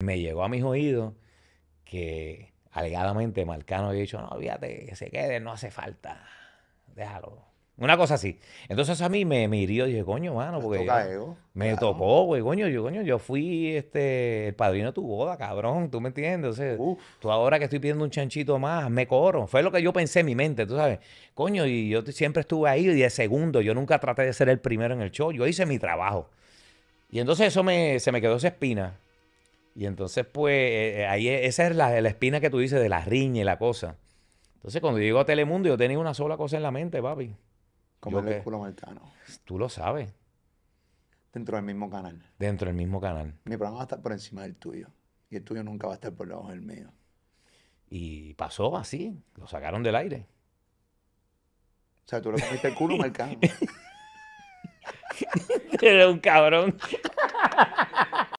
me llegó a mis oídos que alegadamente Marcano había dicho, no, fíjate, que se quede, no hace falta, déjalo. Una cosa así. Entonces a mí me, hirió y dije, coño, mano, porque me tocó, güey, coño, yo, yo fui este, el padrino de tu boda, cabrón, tú me entiendes. tú ahora que estoy pidiendo un chanchito más, me corro. Fue lo que yo pensé en mi mente, tú sabes. Coño, y yo siempre estuve ahí y de segundo, yo nunca traté de ser el primero en el show, yo hice mi trabajo. Y entonces eso se me quedó esa espina. Y entonces, pues, eh, eh, ahí e, esa es la, espina que tú dices de la riña y la cosa. Entonces, cuando llego a Telemundo, yo tenía una sola cosa en la mente, papi. Como el culo marcano? Tú lo sabes. Dentro del mismo canal. Dentro del mismo canal. Mi programa va a estar por encima del tuyo. Y el tuyo nunca va a estar por debajo del mío. Y pasó así. Lo sacaron del aire. O sea, tú le comiste el culo marcano. Eres un cabrón.